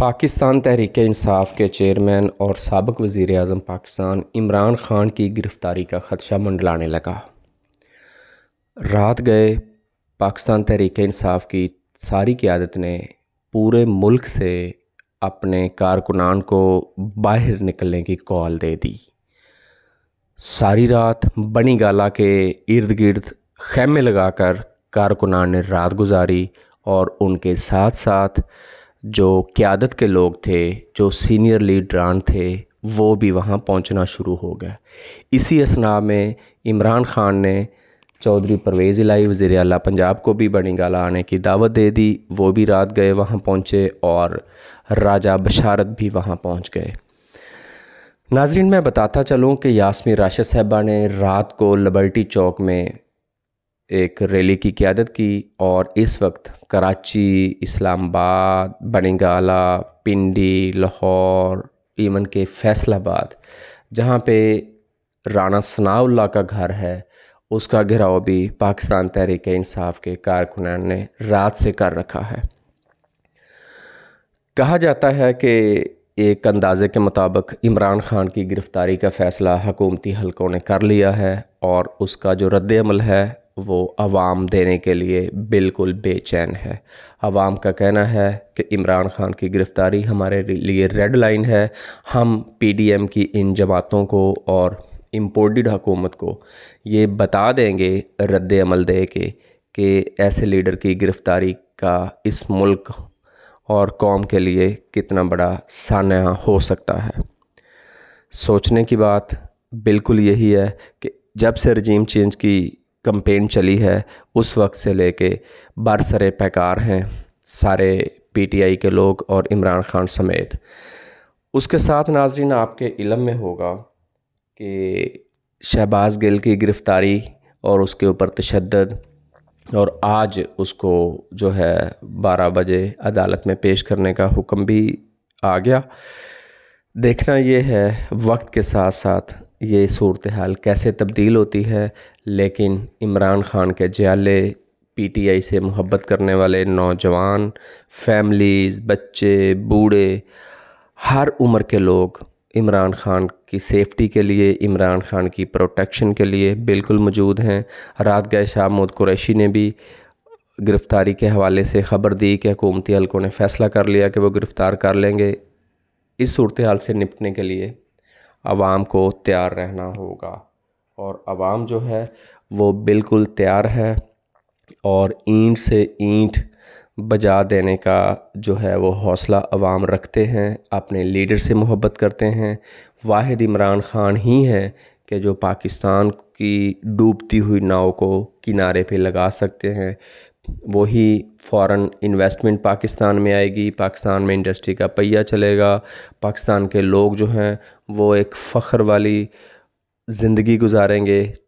पाकिस्तान तहरीक इंसाफ के चेयरमैन और सबक वज़ी अजम पाकिस्तान इमरान खान की गिरफ़्तारी का ख़दशा मंडलाने लगा रात गए पाकिस्तान तहरीक इंसाफ की सारी क्यादत ने पूरे मुल्क से अपने कारकुनान को बाहर निकलने की कॉल दे दी सारी रात बनी गाला के इर्द गिर्द खेमे लगाकर कारकुनान ने रात गुजारी और उनके साथ साथ जो क़्यादत के लोग थे जो सीनियर लीडरान थे वो भी वहाँ पहुँचना शुरू हो गया इसी असना में इमरान ख़ान ने चौधरी परवेज़ इलाई वज़ी अला पंजाब को भी बनीगाला आने की दावत दे दी वो भी रात गए वहाँ पहुँचे और राजा बशारत भी वहाँ पहुँच गए नाजरीन मैं बताता चलूँ कि यासमी राशिद साहबा ने रात को लबल्टी चौक में एक रैली की क्यादत की और इस वक्त कराची इस्लामाबाद बनिगाला पिंडी लाहौर इवन के फैसलाबाद जहाँ पे राना सनाउल्ला का घर है उसका घिराव भी पाकिस्तान तहरीक इंसाफ के कारकुन ने रात से कर रखा है कहा जाता है कि एक अंदाज़े के मुताबिक इमरान खान की गिरफ़्तारी का फ़ैसला हकूमती हलकों ने कर लिया है और उसका जो रद्द अमल है वो आवाम देने के लिए बिल्कुल बेचैन है आवाम का कहना है कि इमरान ख़ान की गिरफ़्तारी हमारे लिए रेड लाइन है हम पीडीएम की इन जमातों को और इम्पोर्टेड हकूमत को ये बता देंगे रद्द अमल दे के कि ऐसे लीडर की गिरफ़्तारी का इस मुल्क और कौम के लिए कितना बड़ा सानहा हो सकता है सोचने की बात बिल्कुल यही है कि जब से रजीम चेंज की कंपेन चली है उस वक्त से लेके बरसरे पैकार हैं सारे पीटीआई के लोग और इमरान खान समेत उसके साथ नाजरीन आपके इलम में होगा कि शहबाज गिल की गिरफ़्तारी और उसके ऊपर तशद और आज उसको जो है 12 बजे अदालत में पेश करने का हुक्म भी आ गया देखना यह है वक्त के साथ साथ ये सूरत हाल कैसे तब्दील होती है लेकिन इमरान ख़ान के जयाले पी टी आई से मोहब्बत करने वाले नौजवान फैमिलीज़ बच्चे बूढ़े हर उम्र के लोग इमरान ख़ान की सेफ़्टी के लिए इमरान ख़ान की प्रोटेक्शन के लिए बिल्कुल मौजूद हैं रात गए शाह मोद कुरैशी ने भी गिरफ़्तारी के हवाले से ख़बर दी कि हकूमती हलकों ने फ़ैसला कर लिया कि वो गिरफ़्तार कर लेंगे इस सूरत हाल से निपटने के लिए आवाम को तैयार रहना होगा और आवाम जो है वो बिल्कुल तैयार है और ईंट से ईंट बजा देने का जो है वो हौसला अवाम रखते हैं अपने लीडर से मोहब्बत करते हैं वाहिद इमरान ख़ान ही है कि जो पाकिस्तान की डूबती हुई नाव को किनारे पे लगा सकते हैं वही फ़ॉरेन इन्वेस्टमेंट पाकिस्तान में आएगी पाकिस्तान में इंडस्ट्री का पहिया चलेगा पाकिस्तान के लोग जो हैं वो एक फ़ख्र वाली ज़िंदगी गुजारेंगे